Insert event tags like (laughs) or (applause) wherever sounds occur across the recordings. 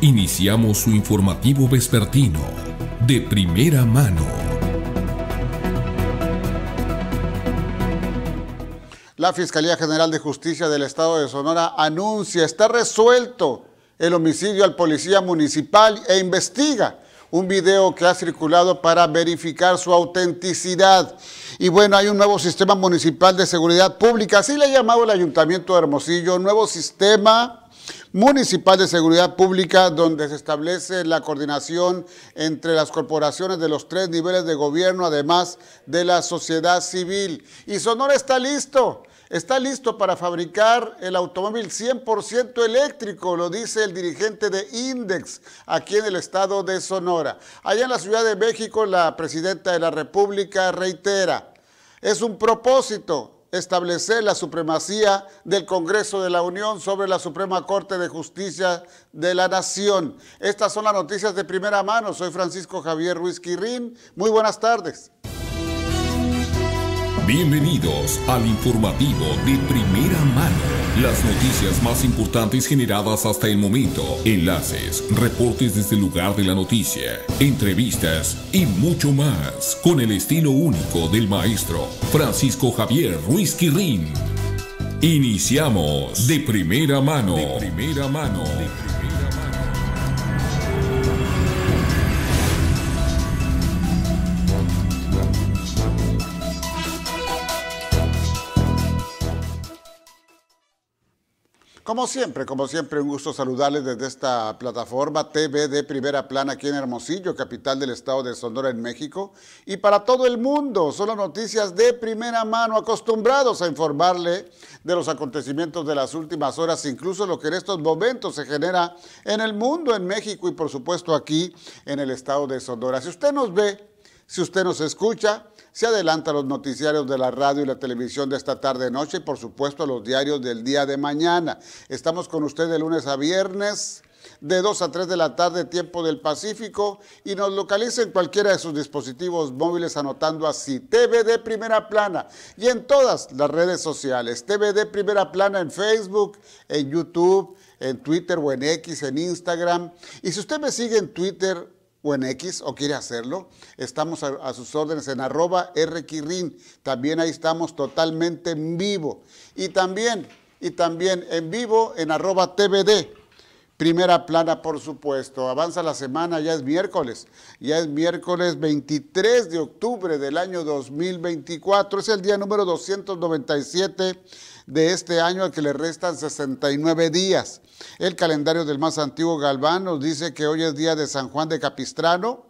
iniciamos su informativo vespertino de primera mano. La Fiscalía General de Justicia del Estado de Sonora anuncia, está resuelto el homicidio al policía municipal e investiga un video que ha circulado para verificar su autenticidad. Y bueno, hay un nuevo sistema municipal de seguridad pública, así le ha llamado el Ayuntamiento de Hermosillo, nuevo sistema Municipal de Seguridad Pública, donde se establece la coordinación entre las corporaciones de los tres niveles de gobierno, además de la sociedad civil. Y Sonora está listo, está listo para fabricar el automóvil 100% eléctrico, lo dice el dirigente de Index, aquí en el estado de Sonora. Allá en la Ciudad de México, la presidenta de la República reitera, es un propósito, establecer la supremacía del Congreso de la Unión sobre la Suprema Corte de Justicia de la Nación. Estas son las noticias de primera mano. Soy Francisco Javier Ruiz Quirín. Muy buenas tardes. Bienvenidos al informativo de primera mano. Las noticias más importantes generadas hasta el momento, enlaces, reportes desde el lugar de la noticia, entrevistas y mucho más con el estilo único del maestro Francisco Javier Ruiz Quirín. Iniciamos de primera mano. De primera mano. De primera mano. Como siempre, como siempre, un gusto saludarles desde esta plataforma TV de Primera Plana aquí en Hermosillo, capital del estado de Sonora en México. Y para todo el mundo, son las noticias de primera mano, acostumbrados a informarle de los acontecimientos de las últimas horas, incluso lo que en estos momentos se genera en el mundo, en México y por supuesto aquí en el estado de Sonora. Si usted nos ve, si usted nos escucha, se adelanta a los noticiarios de la radio y la televisión de esta tarde-noche y por supuesto a los diarios del día de mañana. Estamos con usted de lunes a viernes de 2 a 3 de la tarde, tiempo del Pacífico, y nos localiza en cualquiera de sus dispositivos móviles anotando así TV de Primera Plana y en todas las redes sociales, TV de Primera Plana en Facebook, en YouTube, en Twitter o en X, en Instagram. Y si usted me sigue en Twitter o en X o quiere hacerlo, estamos a, sus órdenes en arroba RQirrin. También ahí estamos totalmente en vivo. Y también, y también en vivo en arroba TVD. Primera plana, por supuesto. Avanza la semana, ya es miércoles. Ya es miércoles 23 de octubre del año 2024. Es el día número 297 de este año al que le restan 69 días. El calendario del más antiguo Galván nos dice que hoy es día de San Juan de Capistrano,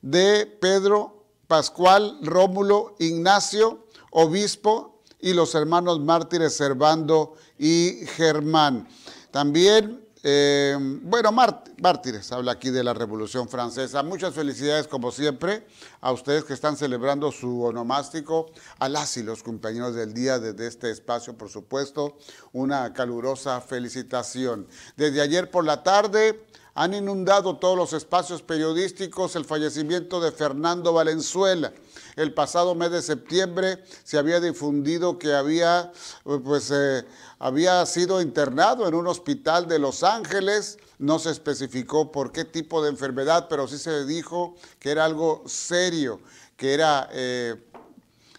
de Pedro, Pascual, Rómulo, Ignacio, obispo y los hermanos mártires Servando y Germán. También eh, bueno, mártires, habla aquí de la Revolución Francesa. Muchas felicidades, como siempre, a ustedes que están celebrando su onomástico, a las y los compañeros del día desde este espacio, por supuesto, una calurosa felicitación. Desde ayer por la tarde han inundado todos los espacios periodísticos el fallecimiento de Fernando Valenzuela. El pasado mes de septiembre se había difundido que había, pues, eh, había sido internado en un hospital de Los Ángeles. No se especificó por qué tipo de enfermedad, pero sí se dijo que era algo serio, que era... Eh,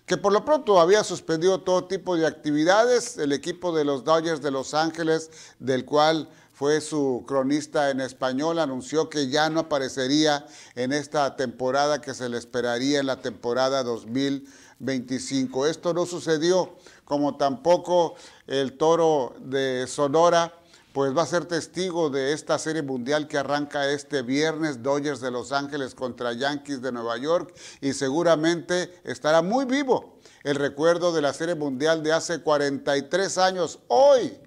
que por lo pronto había suspendido todo tipo de actividades el equipo de los Dodgers de Los Ángeles, del cual fue su cronista en español, anunció que ya no aparecería en esta temporada que se le esperaría en la temporada 2025. Esto no sucedió, como tampoco el toro de Sonora, pues va a ser testigo de esta serie mundial que arranca este viernes, Dodgers de Los Ángeles contra Yankees de Nueva York, y seguramente estará muy vivo el recuerdo de la serie mundial de hace 43 años. Hoy,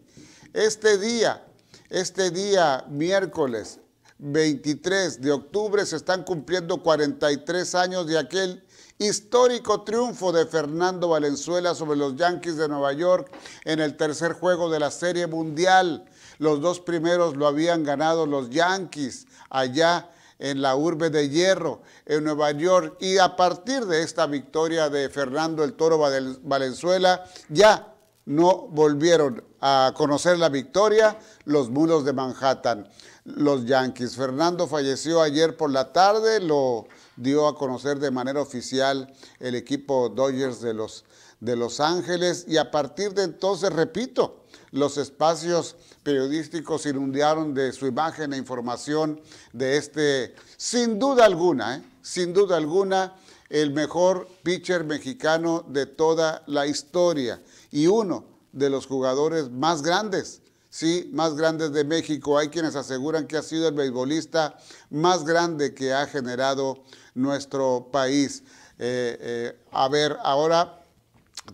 este día, este día, miércoles 23 de octubre, se están cumpliendo 43 años de aquel histórico triunfo de Fernando Valenzuela sobre los Yankees de Nueva York en el tercer juego de la Serie Mundial. Los dos primeros lo habían ganado los Yankees allá en la urbe de hierro en Nueva York y a partir de esta victoria de Fernando el Toro Valenzuela ya no volvieron a conocer la victoria los mulos de Manhattan. Los Yankees. Fernando falleció ayer por la tarde, lo dio a conocer de manera oficial el equipo Dodgers de los, de los Ángeles y a partir de entonces, repito, los espacios periodísticos inundaron de su imagen e información de este, sin duda alguna, ¿eh? sin duda alguna, el mejor pitcher mexicano de toda la historia y uno de los jugadores más grandes, sí, más grandes de México. Hay quienes aseguran que ha sido el beisbolista más grande que ha generado nuestro país. Eh, eh, a ver, ahora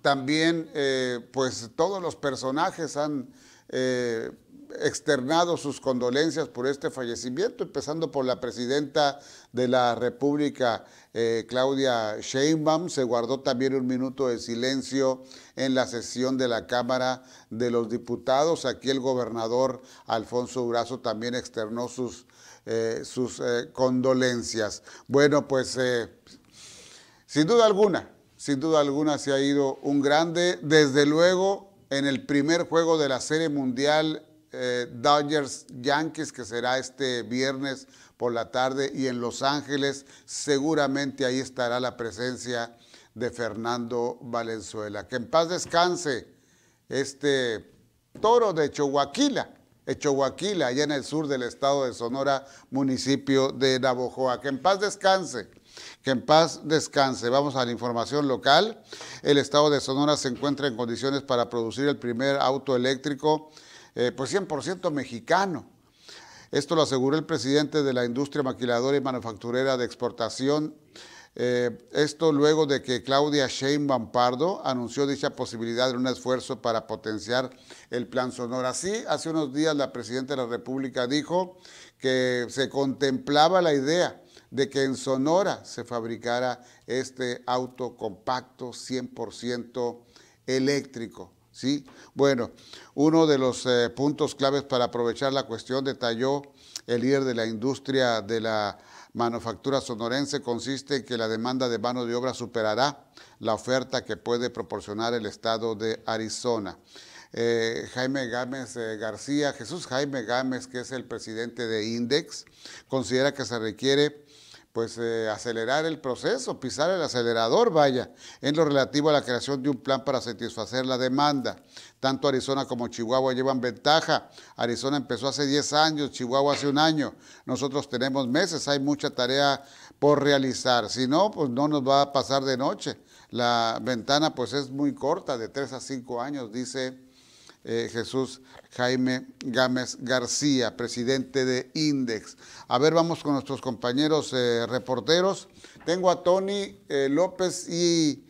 también, eh, pues todos los personajes han externado sus condolencias por este fallecimiento, empezando por la presidenta de la República, eh, Claudia Sheinbaum. Se guardó también un minuto de silencio en la sesión de la Cámara de los Diputados. Aquí el gobernador Alfonso Durazo también externó sus, eh, sus eh, condolencias. Bueno, pues sin duda alguna, sin duda alguna se ha ido un grande, desde luego en el primer juego de la Serie Mundial eh, Dodgers Yankees, que será este viernes por la tarde, y en Los Ángeles seguramente ahí estará la presencia de Fernando Valenzuela. Que en paz descanse este toro de Choaquila, Choaquila, allá en el sur del estado de Sonora, municipio de Navojoa. Que en paz descanse. Que en paz descanse. Vamos a la información local. El estado de Sonora se encuentra en condiciones para producir el primer auto eléctrico eh, pues 100% mexicano. Esto lo aseguró el presidente de la industria maquiladora y manufacturera de exportación. Eh, esto luego de que Claudia Shane Bampardo anunció dicha posibilidad de un esfuerzo para potenciar el Plan Sonora. Sí, hace unos días la presidenta de la República dijo que se contemplaba la idea de que en Sonora se fabricara este auto compacto 100% eléctrico. ¿sí? Bueno, uno de los eh, puntos claves para aprovechar la cuestión, detalló el líder de la industria de la manufactura sonorense, consiste en que la demanda de mano de obra superará la oferta que puede proporcionar el estado de Arizona. Eh, Jaime Gámez eh, García, Jesús Jaime Gámez, que es el presidente de INDEX, considera que se requiere pues eh, acelerar el proceso, pisar el acelerador, vaya, en lo relativo a la creación de un plan para satisfacer la demanda. Tanto Arizona como Chihuahua llevan ventaja. Arizona empezó hace 10 años, Chihuahua hace un año. Nosotros tenemos meses, hay mucha tarea por realizar. Si no, pues no nos va a pasar de noche. La ventana pues es muy corta, de 3 a 5 años, dice eh, Jesús Jaime Gámez García, presidente de INDEX. A ver, vamos con nuestros compañeros eh, reporteros. Tengo a Tony eh, López y,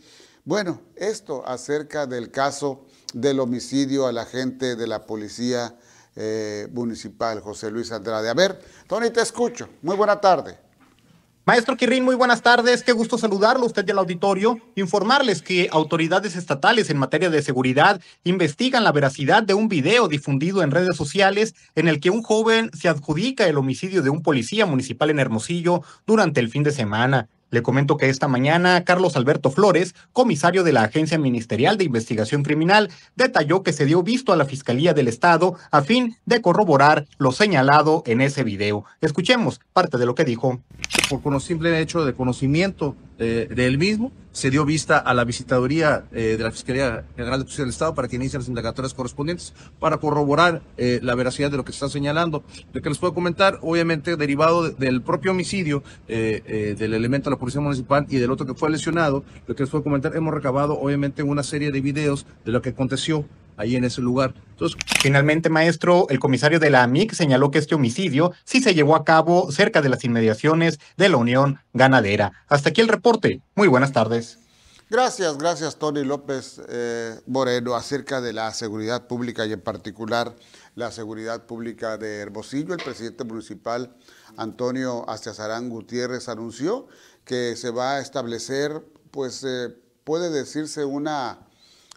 bueno, esto acerca del caso del homicidio a la gente de la policía municipal, José Luis Andrade. A ver, Tony, te escucho. Muy buena tarde. Maestro Quirín, muy buenas tardes. Qué gusto saludarlo usted y al auditorio. Informarles que autoridades estatales en materia de seguridad investigan la veracidad de un video difundido en redes sociales en el que un joven se adjudica el homicidio de un policía municipal en Hermosillo durante el fin de semana. Le comento que esta mañana Carlos Alberto Flores, comisario de la Agencia Ministerial de Investigación Criminal, detalló que se dio visto a la Fiscalía del Estado a fin de corroborar lo señalado en ese video. Escuchemos parte de lo que dijo. Por, simple hecho de conocimiento eh, de él mismo. Se dio vista a la visitaduría eh, de la Fiscalía General de Justicia del Estado para que inicie las indagatorias correspondientes para corroborar eh, la veracidad de lo que están señalando. Lo que les puedo comentar, obviamente, derivado del propio homicidio del elemento de la Policía Municipal y del otro que fue lesionado, lo que les puedo comentar, hemos recabado, obviamente, una serie de videos de lo que aconteció ahí en ese lugar. Finalmente, maestro, el comisario de la AMIC señaló que este homicidio sí se llevó a cabo cerca de las inmediaciones de la Unión Ganadera. Hasta aquí el reporte. Muy buenas tardes. Gracias, gracias Tony López eh, Moreno acerca de la seguridad pública y en particular la seguridad pública de Herbosillo, El presidente municipal Antonio Astiazarán Gutiérrez anunció que se va a establecer, pues eh, puede decirse una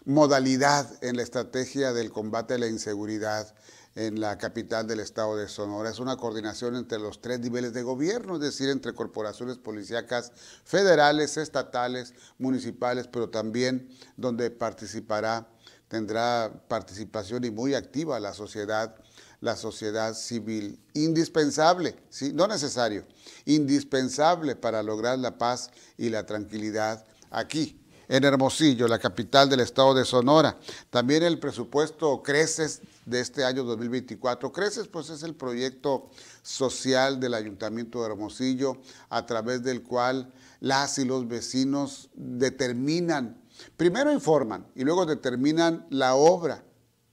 modalidad en la estrategia del combate a la inseguridad en la capital del estado de Sonora. Es una coordinación entre los tres niveles de gobierno, es decir, entre corporaciones policíacas federales, estatales, municipales, pero también donde participará, tendrá participación y muy activa la sociedad la sociedad civil. Indispensable, ¿sí? no necesario, indispensable para lograr la paz y la tranquilidad aquí en Hermosillo, la capital del estado de Sonora. También el presupuesto Creces de este año 2024. Creces pues es el proyecto social del Ayuntamiento de Hermosillo a través del cual las y los vecinos determinan, primero informan y luego determinan la obra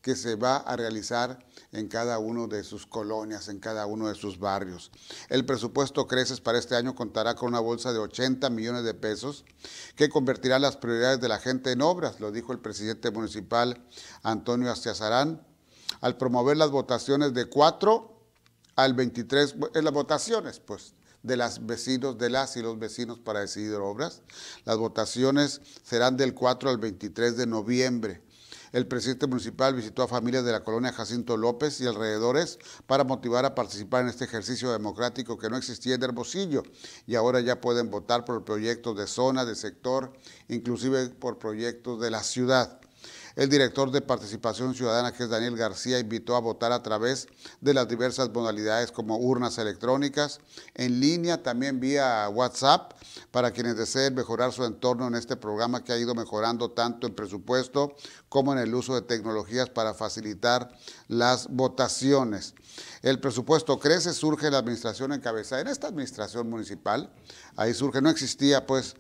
que se va a realizar en cada uno de sus colonias, en cada uno de sus barrios. El presupuesto Creces para este año contará con una bolsa de 80 millones de pesos que convertirá las prioridades de la gente en obras, lo dijo el presidente municipal Antonio Astiazarán, al promover las votaciones de 4 al 23, en eh, las votaciones, pues, de las vecinos, de las y los vecinos para decidir obras. Las votaciones serán del 4 al 23 de noviembre. El presidente municipal visitó a familias de la colonia Jacinto López y alrededores para motivar a participar en este ejercicio democrático que no existía en Hermosillo y ahora ya pueden votar por proyectos de zona, de sector, inclusive por proyectos de la ciudad. El director de Participación Ciudadana, que es Daniel García, invitó a votar a través de las diversas modalidades como urnas electrónicas, en línea, también vía WhatsApp, para quienes deseen mejorar su entorno en este programa que ha ido mejorando tanto en presupuesto como en el uso de tecnologías para facilitar las votaciones. El presupuesto crece, surge la administración encabezada. En esta administración municipal, ahí surge, no existía pues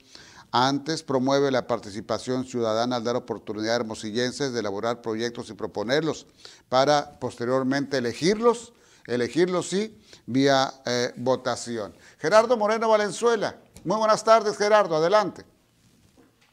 antes promueve la participación ciudadana al dar oportunidad a hermosillenses de elaborar proyectos y proponerlos para posteriormente elegirlos, elegirlos sí, vía eh, votación. Gerardo Moreno Valenzuela, muy buenas tardes Gerardo, adelante.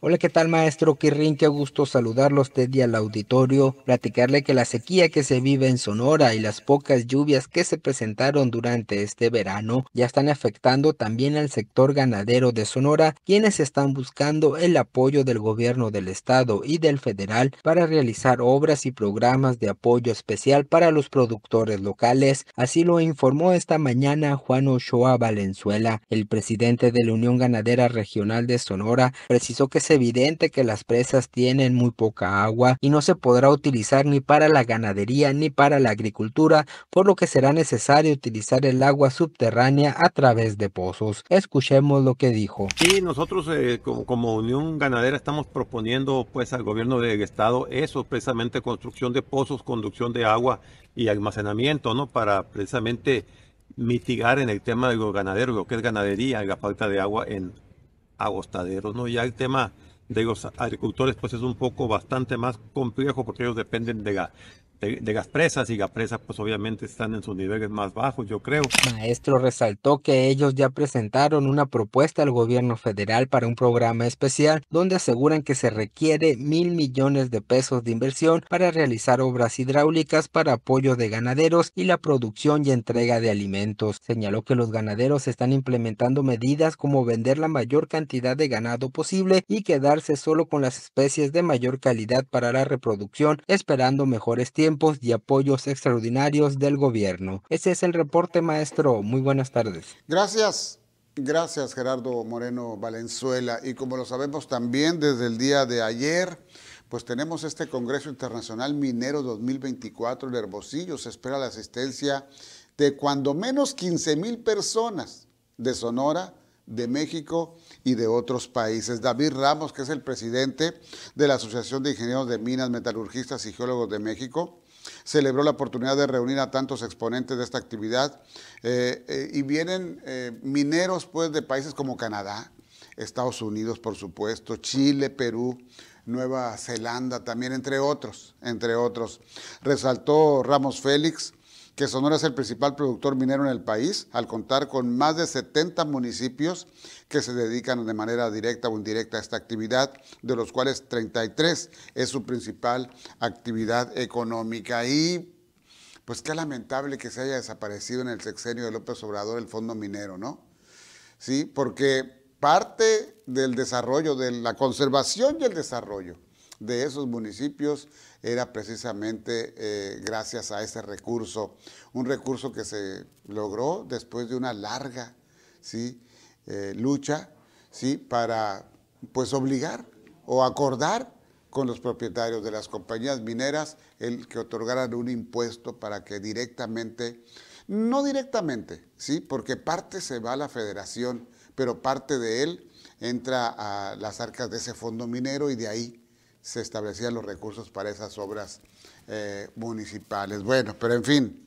Hola, ¿qué tal maestro Kirrin? Qué gusto saludarlo a usted y al auditorio, platicarle que la sequía que se vive en Sonora y las pocas lluvias que se presentaron durante este verano ya están afectando también al sector ganadero de Sonora, quienes están buscando el apoyo del gobierno del estado y del federal para realizar obras y programas de apoyo especial para los productores locales. Así lo informó esta mañana Juan Ochoa Valenzuela, el presidente de la Unión Ganadera Regional de Sonora, precisó que es evidente que las presas tienen muy poca agua y no se podrá utilizar ni para la ganadería ni para la agricultura, por lo que será necesario utilizar el agua subterránea a través de pozos. Escuchemos lo que dijo. Sí, nosotros eh, como, Unión Ganadera estamos proponiendo pues al gobierno del estado eso, precisamente construcción de pozos, conducción de agua y almacenamiento, ¿no? Para precisamente mitigar en el tema de los ganaderos, lo que es ganadería, la falta de agua en agostaderos, ¿no? y el tema de los agricultores pues es un poco bastante más complejo porque ellos dependen de la de, de gaspresas y gaspresas pues obviamente están en sus niveles más bajos, yo creo. Maestro resaltó que ellos ya presentaron una propuesta al gobierno federal para un programa especial donde aseguran que se requiere mil millones de pesos de inversión para realizar obras hidráulicas para apoyo de ganaderos y la producción y entrega de alimentos. Señaló que los ganaderos están implementando medidas como vender la mayor cantidad de ganado posible y quedarse solo con las especies de mayor calidad para la reproducción, esperando mejores tiempos tiempos y apoyos extraordinarios del gobierno. Ese es el reporte, maestro. Muy buenas tardes. Gracias. Gracias, Gerardo Moreno Valenzuela. Y como lo sabemos también desde el día de ayer, pues tenemos este Congreso Internacional Minero 2024 en Herbocillo. Se espera la asistencia de cuando menos 15 mil personas de Sonora, de México y de otros países. David Ramos, que es el presidente de la Asociación de Ingenieros de Minas, Metalurgistas y Geólogos de México, celebró la oportunidad de reunir a tantos exponentes de esta actividad eh, eh, y vienen eh, mineros pues de países como Canadá, Estados Unidos por supuesto, Chile, Perú, Nueva Zelanda también, entre otros, entre otros. Resaltó Ramos Félix que Sonora es el principal productor minero en el país, al contar con más de 70 municipios que se dedican de manera directa o indirecta a esta actividad, de los cuales 33 es su principal actividad económica. Y pues qué lamentable que se haya desaparecido en el sexenio de López Obrador el fondo minero, ¿no? Sí, porque parte del desarrollo, de la conservación y el desarrollo de esos municipios era precisamente eh, gracias a ese recurso, un recurso que se logró después de una larga eh, lucha para pues, obligar o acordar con los propietarios de las compañías mineras el que otorgaran un impuesto para que directamente, no directamente, ¿sí? porque parte se va a la federación, pero parte de él entra a las arcas de ese fondo minero y de ahí se establecían los recursos para esas obras eh, municipales. Bueno, pero en fin,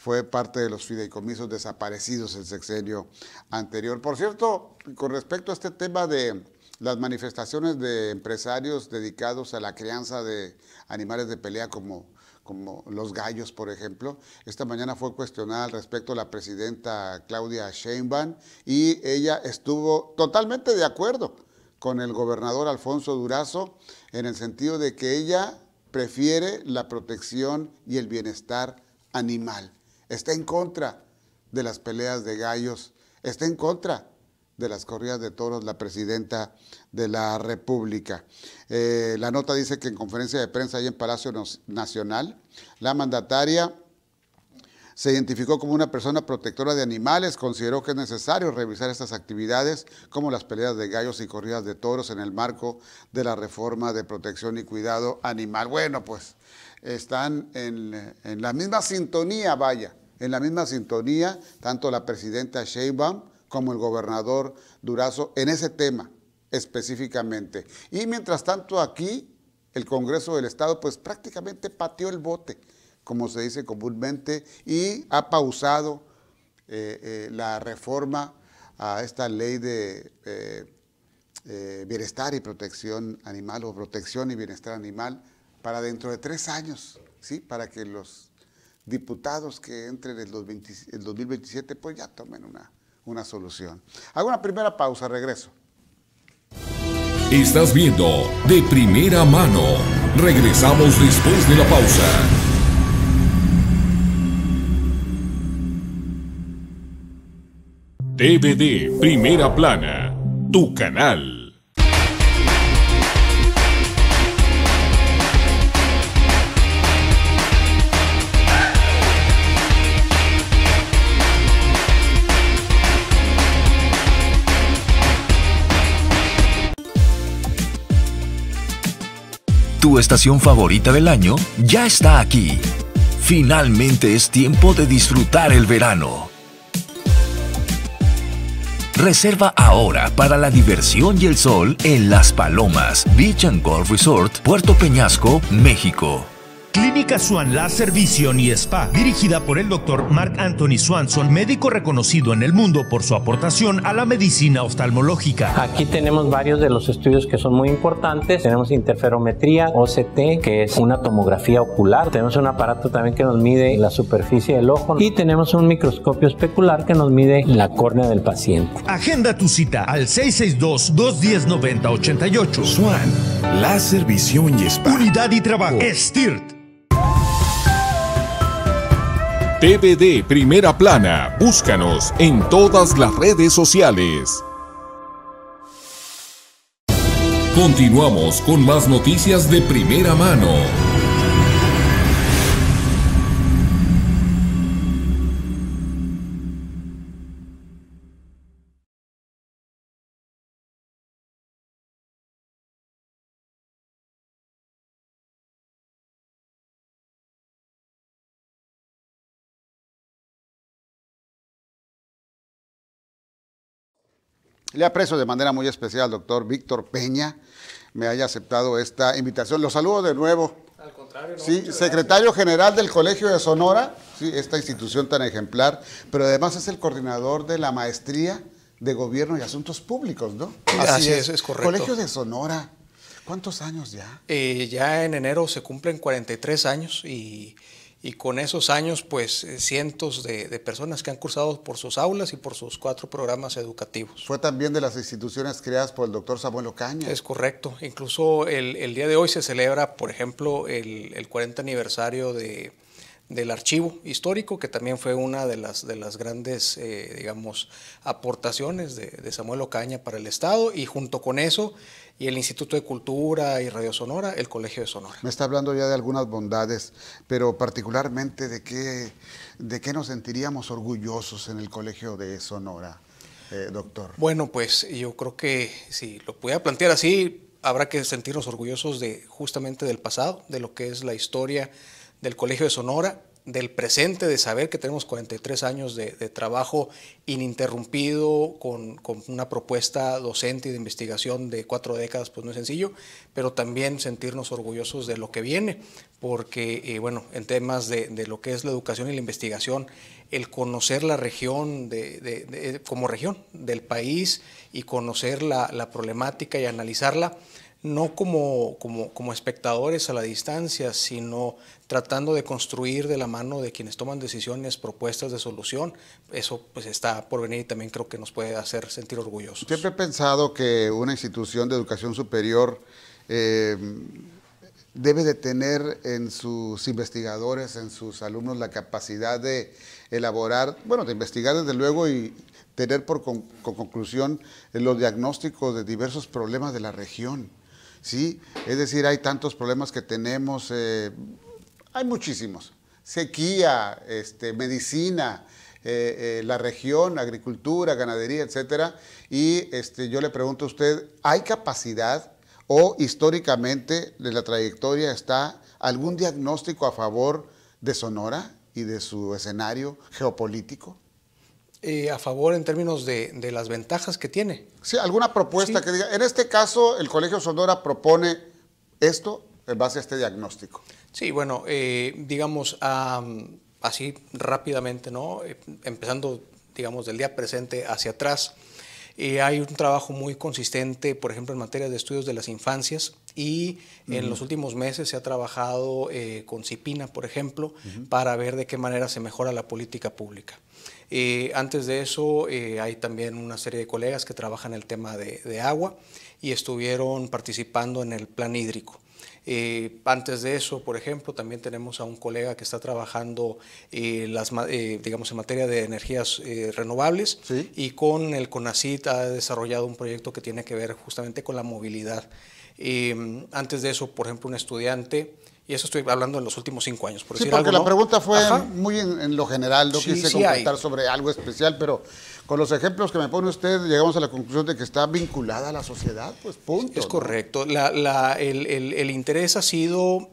fue parte de los fideicomisos desaparecidos el sexenio anterior. Por cierto, con respecto a este tema de las manifestaciones de empresarios dedicados a la crianza de animales de pelea como como los gallos, por ejemplo. Esta mañana fue cuestionada al respecto la presidenta Claudia Sheinbaum y ella estuvo totalmente de acuerdo con el gobernador Alfonso Durazo en el sentido de que ella prefiere la protección y el bienestar animal. Está en contra de las peleas de gallos, está en contra de las corridas de toros la presidenta de la República. Eh, la nota dice que en conferencia de prensa ahí en Palacio Nacional, la mandataria se identificó como una persona protectora de animales, consideró que es necesario revisar estas actividades como las peleas de gallos y corridas de toros en el marco de la reforma de protección y cuidado animal. Bueno, pues están en, la misma sintonía, vaya, en la misma sintonía, tanto la presidenta Sheinbaum como el gobernador Durazo en ese tema específicamente. Y mientras tanto aquí, el Congreso del Estado pues prácticamente pateó el bote como se dice comúnmente, y ha pausado eh, eh, la reforma a esta ley de eh, bienestar y protección animal o protección y bienestar animal para dentro de tres años, ¿sí? para que los diputados que entren en el 2027 pues ya tomen una, una solución. Hago una primera pausa, regreso. Estás viendo de primera mano. Regresamos después de la pausa. DVD Primera Plana, tu canal. Tu estación favorita del año ya está aquí. Finalmente es tiempo de disfrutar el verano. Reserva ahora para la diversión y el sol en Las Palomas, Beach and Golf Resort, Puerto Peñasco, México. Clínica Swan Laser Vision y Spa, dirigida por el doctor Mark Anthony Swanson, médico reconocido en el mundo por su aportación a la medicina oftalmológica. Aquí tenemos varios de los estudios que son muy importantes. Tenemos interferometría, OCT, que es una tomografía ocular. Tenemos un aparato también que nos mide la superficie del ojo y tenemos un microscopio especular que nos mide la córnea del paciente. Agenda tu cita al 662-210-9088. Swan Laser Vision y Spa. Unidad y trabajo. Oh. STIRT. TVD Primera Plana. Búscanos en todas las redes sociales. Continuamos con más noticias de primera mano. Le aprecio de manera muy especial, doctor Víctor Peña, me haya aceptado esta invitación. Lo saludo de nuevo. Al contrario. No, sí, secretario general del Colegio de Sonora, sí, esta institución tan ejemplar, pero además es el coordinador de la maestría de Gobierno y Asuntos Públicos, ¿no? Así, es, es, correcto. Colegio de Sonora, ¿cuántos años ya? Eh, ya en enero se cumplen 43 años y y con esos años, pues eh, cientos de, personas que han cursado por sus aulas y por sus cuatro programas educativos. Fue también de las instituciones creadas por el doctor Samuel Ocaña. Es correcto. Incluso el, día de hoy se celebra, por ejemplo, el, el 40 aniversario de, del archivo histórico, que también fue una de las, de las grandes, eh, digamos, aportaciones de, Samuel Ocaña para el Estado, y junto con eso, y el Instituto de Cultura y Radio Sonora, el Colegio de Sonora. Me está hablando ya de algunas bondades, pero particularmente de qué, de qué nos sentiríamos orgullosos en el Colegio de Sonora, eh, doctor. Bueno, pues yo creo que si lo pudiera plantear así, habrá que sentirnos orgullosos de justamente del pasado, de lo que es la historia, del Colegio de Sonora, del presente, de saber que tenemos 43 años de, trabajo ininterrumpido con, una propuesta docente y de investigación de cuatro décadas, pues no es sencillo, pero también sentirnos orgullosos de lo que viene, porque eh, bueno, en temas de, lo que es la educación y la investigación, el conocer la región como región del país y conocer la problemática y analizarla, no como, como, como espectadores a la distancia, sino tratando de construir de la mano de quienes toman decisiones, propuestas de solución. Eso pues está por venir y también creo que nos puede hacer sentir orgullosos. Siempre he pensado que una institución de educación superior em, debe de tener en sus investigadores, en sus alumnos, la capacidad de elaborar, bueno, de investigar desde luego y tener por con conclusión los diagnósticos de diversos problemas de la región. ¿sí? Es decir, hay tantos problemas que tenemos, eh, hay muchísimos. Sequía, este, medicina, eh, eh, la región, agricultura, ganadería, etcétera. Y este, yo le pregunto a usted, ¿hay capacidad o históricamente de la trayectoria está algún diagnóstico a favor de Sonora y de su escenario geopolítico? Eh, a favor en términos de, las ventajas que tiene. Sí, alguna propuesta que diga, en este caso el Colegio Sonora propone esto en base a este diagnóstico. Sí, bueno, eh, digamos así rápidamente, ¿no? Eh, empezando, digamos, del día presente hacia atrás. hay un trabajo muy consistente, por ejemplo, en materia de estudios de las infancias y en los últimos meses se ha trabajado con CIPINA, por ejemplo, para ver de qué manera se mejora la política pública. Eh, antes de eso eh, hay también una serie de colegas que trabajan el tema de, agua y estuvieron participando en el plan hídrico. Eh, antes de eso, por ejemplo, también tenemos a un colega que está trabajando las, digamos, en materia de energías renovables y con el CONACIT ha desarrollado un proyecto que tiene que ver justamente con la movilidad. antes de eso, por ejemplo, un estudiante y eso estoy hablando en los últimos cinco años, por sí, porque la pregunta fue muy en, lo general, no quise comentar sobre algo especial, pero con los ejemplos que me pone usted, llegamos a la conclusión de que está vinculada a la sociedad, pues punto. Es correcto. el, interés ha sido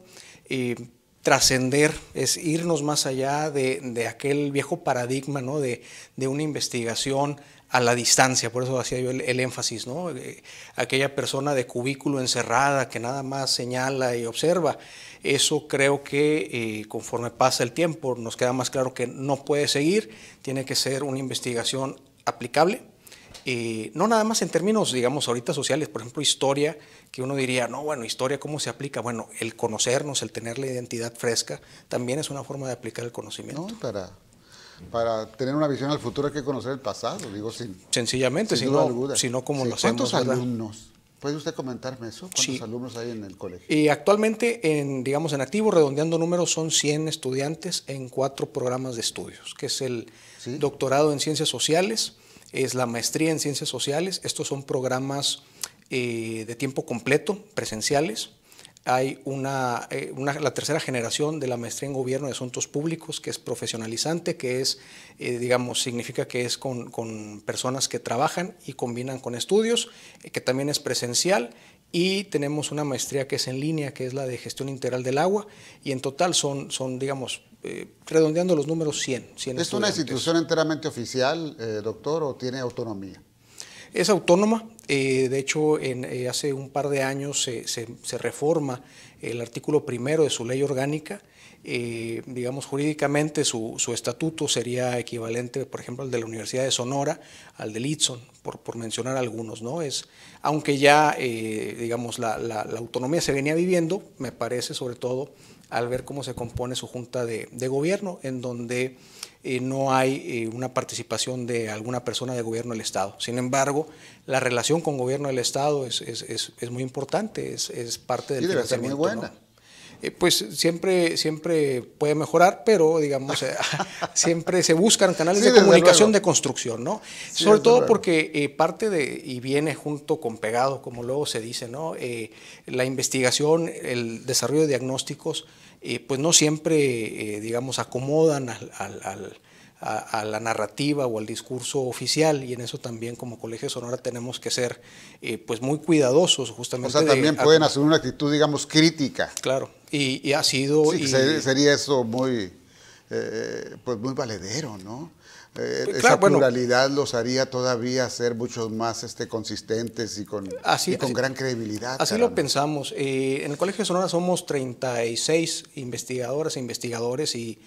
eh, trascender, es irnos más allá de, aquel viejo paradigma, De, una investigación a la distancia, por eso hacía yo el, énfasis, ¿no? Eh, aquella persona de cubículo encerrada que nada más señala y observa. Eso creo que eh, conforme pasa el tiempo nos queda más claro que no puede seguir, tiene que ser una investigación aplicable. Eh, no nada más en términos, digamos, ahorita sociales, por ejemplo, historia, que uno diría, no, bueno, historia, ¿cómo se aplica? Bueno, el conocernos, el tener la identidad fresca, también es una forma de aplicar el conocimiento. No, para, para tener una visión al futuro hay que conocer el pasado, digo, sin, sencillamente, sin sino, duda sino como lo hacemos. ¿Cuántos alumnos ¿Puede usted comentarme eso? ¿Cuántos alumnos hay en el colegio? Y eh, actualmente, en, digamos, en activo, redondeando números, son 100 estudiantes en cuatro programas de estudios, que es el doctorado en ciencias sociales, es la maestría en ciencias sociales. Estos son programas eh, de tiempo completo, presenciales hay eh, una, la tercera generación de la maestría en gobierno de asuntos públicos, que es profesionalizante, que es, eh, digamos, significa que es con, personas que trabajan y combinan con estudios, eh, que también es presencial. Y tenemos una maestría que es en línea, que es la de gestión integral del agua, y en total son, son digamos, redondeando los números 100. 100 ¿Es una institución enteramente oficial, doctor, o tiene autonomía? Es autónoma, eh, de hecho, eh, hace un par de años se, reforma el artículo primero de su ley orgánica. Eh, digamos, jurídicamente su, estatuto sería equivalente, por ejemplo, al de la Universidad de Sonora, al de Litson, por, por mencionar algunos, ¿no? Es, aunque ya, digamos, la, autonomía se venía viviendo, me parece, sobre todo al ver cómo se compone su junta de, de gobierno, en donde eh, no hay eh, una participación de alguna persona de gobierno del Estado. Sin embargo, la relación con gobierno del Estado es, muy importante, es, parte del... Y muy buena. Eh, pues siempre, siempre puede mejorar, pero digamos, (laughs) siempre se buscan canales de comunicación de construcción, ¿no? Sobre todo porque parte de, y viene junto con pegado, como luego se dice, ¿no? la investigación, el desarrollo de diagnósticos eh, pues no siempre, eh, digamos, acomodan a, la narrativa o al discurso oficial y en eso también como Colegio Sonora tenemos que ser eh, pues muy cuidadosos justamente. O sea, también pueden asumir una actitud, digamos, crítica. Claro, y, ha sido... Sí, y, sería eso muy, pues muy valedero, ¿no? Eh, esa pluralidad los haría todavía ser muchos más este, consistentes y con, con gran credibilidad. Así lo pensamos. Eh, en el Colegio de Sonora somos 36 investigadoras e investigadores y,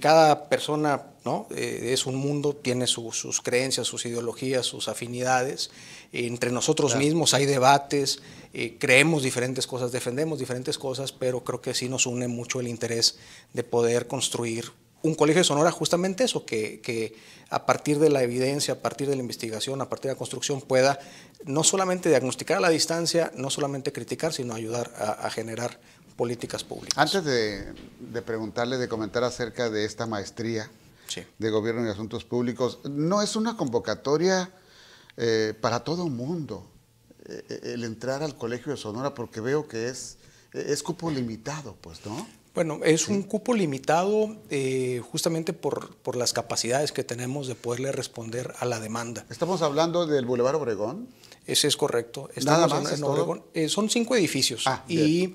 cada persona ¿no? Eh, es un mundo, tiene sus creencias, sus ideologías, sus afinidades. entre nosotros mismos hay debates, eh, creemos diferentes cosas, defendemos diferentes cosas, pero creo que sí nos une mucho el interés de poder construir un colegio de Sonora justamente eso, que, a partir de la evidencia, a partir de la investigación, a partir de la construcción pueda no solamente diagnosticar a la distancia, no solamente criticar, sino ayudar a, generar políticas públicas. Antes de, preguntarle, de comentar acerca de esta maestría de Gobierno y Asuntos Públicos, no es una convocatoria eh, para todo mundo eh, eh, el entrar al Colegio de Sonora, porque veo que es, es cupo limitado, pues, ¿no? Bueno, es un cupo limitado eh, justamente por, las capacidades que tenemos de poderle responder a la demanda. ¿Estamos hablando del Boulevard Obregón? Ese es correcto. Estamos Nada más, en, Obregón. Eh, son cinco edificios ah, y,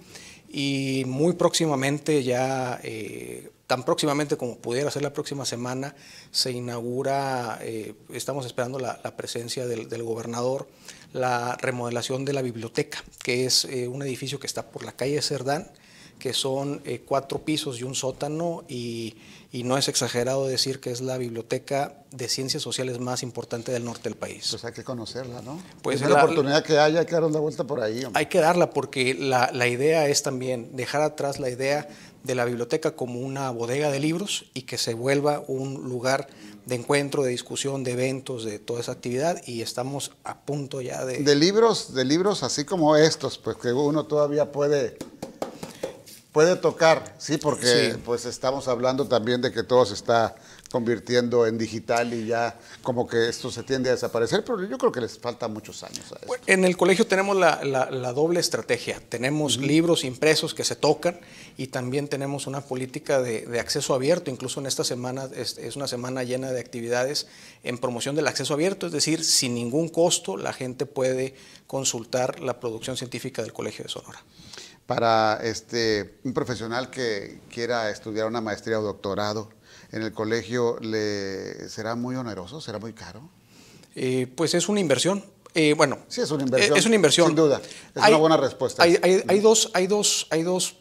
y, muy próximamente ya... Eh, tan próximamente como pudiera ser la próxima semana, se inaugura, estamos esperando la, presencia del, gobernador, la remodelación de la biblioteca, que es un edificio que está por la calle Cerdán que son eh, cuatro pisos y un sótano y, y, no es exagerado decir que es la biblioteca de ciencias sociales más importante del norte del país. Pues hay que conocerla, ¿no? Pues es la, oportunidad que haya, hay que dar una vuelta por ahí. Hay que darla porque la, la idea es también dejar atrás la idea de la biblioteca como una bodega de libros y que se vuelva un lugar de encuentro, de discusión, de eventos, de toda esa actividad y estamos a punto ya de... De libros, de libros así como estos, pues que uno todavía puede puede tocar, sí, porque pues estamos hablando también de que todo se está convirtiendo en digital y ya como que esto se tiende a desaparecer, pero yo creo que les falta muchos años. en el colegio tenemos la, doble estrategia, tenemos libros impresos que se tocan y también tenemos una política de, acceso abierto, incluso en esta semana es, es, una semana llena de actividades en promoción del acceso abierto, es decir, sin ningún costo la gente puede consultar la producción científica del Colegio de Sonora para este, un profesional que quiera estudiar una maestría o doctorado en el colegio, ¿le será muy oneroso? ¿Será muy caro? Eh, pues es una inversión. Eh, bueno, sí, es una inversión. Es una inversión. Sin duda. Es una buena respuesta. Hay, mm. dos, hay dos, hay dos,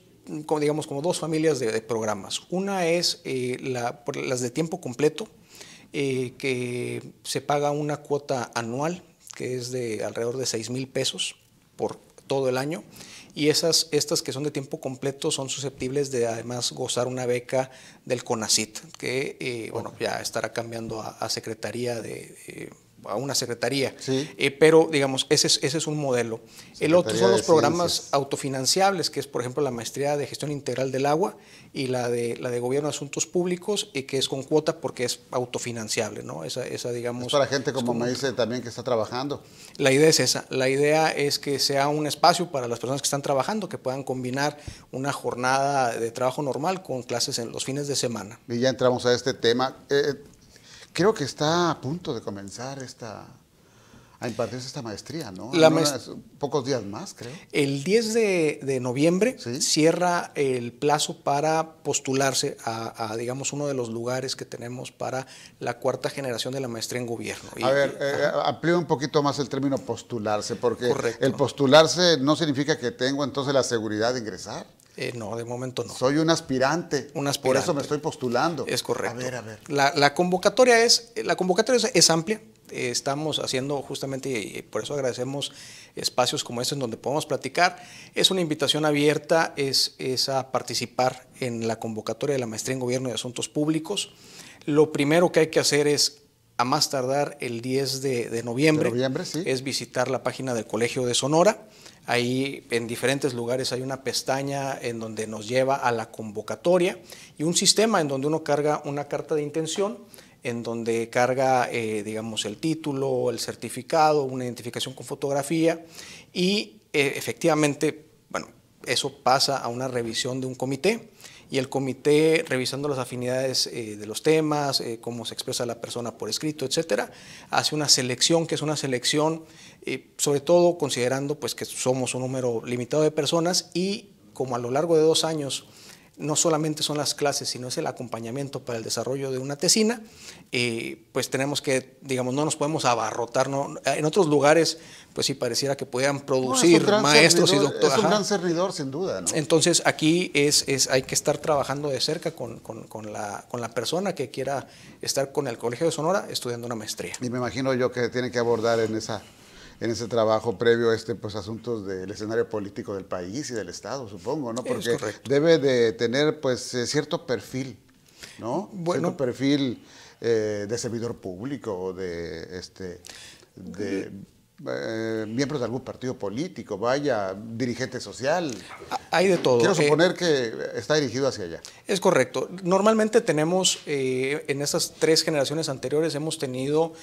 como digamos, como dos familias de, programas. Una es eh, las de tiempo completo, que se paga una cuota anual, que es de alrededor de 6 mil pesos por todo el año y esas, estas que son de tiempo completo son susceptibles de además gozar una beca del CONACIT, que eh, bueno, ya estará cambiando a, Secretaría de... Eh, a una secretaría. Eh, pero, digamos, ese es, un modelo. el otro son los programas autofinanciables, que es, por ejemplo, la maestría de gestión integral del agua y la de, la de gobierno de asuntos públicos, y que es con cuota porque es autofinanciable, ¿no? Esa, esa digamos... Es para gente, como, me dice también, que está trabajando. La idea es esa. La idea es que sea un espacio para las personas que están trabajando, que puedan combinar una jornada de trabajo normal con clases en los fines de semana. Y ya entramos a este tema. Eh, creo que está a punto de comenzar esta, a impartirse esta maestría, ¿no? La pocos días más, creo. El 10 de, noviembre cierra el plazo para postularse a, digamos, uno de los lugares que tenemos para la cuarta generación de la maestría en gobierno. a ver, eh, amplío un poquito más el término postularse, porque el postularse no significa que tengo entonces la seguridad de ingresar. Eh, no, de momento no. Soy un aspirante. Por eso me estoy postulando. Es correcto. A ver, a ver. La, convocatoria es, la convocatoria es, amplia. Eh, estamos haciendo justamente, y por eso agradecemos espacios como este en donde podemos platicar. Es una invitación abierta, es, es a participar en la convocatoria de la maestría en Gobierno y Asuntos Públicos. Lo primero que hay que hacer es a más tardar el 10 de, noviembre, es visitar la página del Colegio de Sonora. Ahí en diferentes lugares hay una pestaña en donde nos lleva a la convocatoria y un sistema en donde uno carga una carta de intención, en donde carga, eh, digamos, el título, el certificado, una identificación con fotografía y eh, efectivamente, bueno, eso pasa a una revisión de un comité y el comité revisando las afinidades eh, de los temas, eh, cómo se expresa la persona por escrito, etcétera, hace una selección que es una selección eh, sobre todo considerando pues que somos un número limitado de personas y como a lo largo de dos años no solamente son las clases, sino es el acompañamiento para el desarrollo de una tesina, y eh, pues tenemos que, digamos, no nos podemos abarrotar. No, en otros lugares, pues sí pareciera que podían producir maestros y doctores. Es un gran servidor, sin duda. Entonces, aquí es, es, hay que estar trabajando de cerca con, con, la, con la persona que quiera estar con el Colegio de Sonora estudiando una maestría. Y me imagino yo que tiene que abordar en esa en ese trabajo previo a este pues asuntos del escenario político del país y del Estado, supongo, ¿no? Porque debe de tener pues eh, cierto perfil, ¿no? Bueno, cierto perfil eh, de servidor público o de este de eh, miembros de algún partido político, vaya, dirigente social. Hay de todo. Quiero eh, suponer que está dirigido hacia allá. Es correcto. Normalmente tenemos, eh, en estas tres generaciones anteriores, hemos tenido,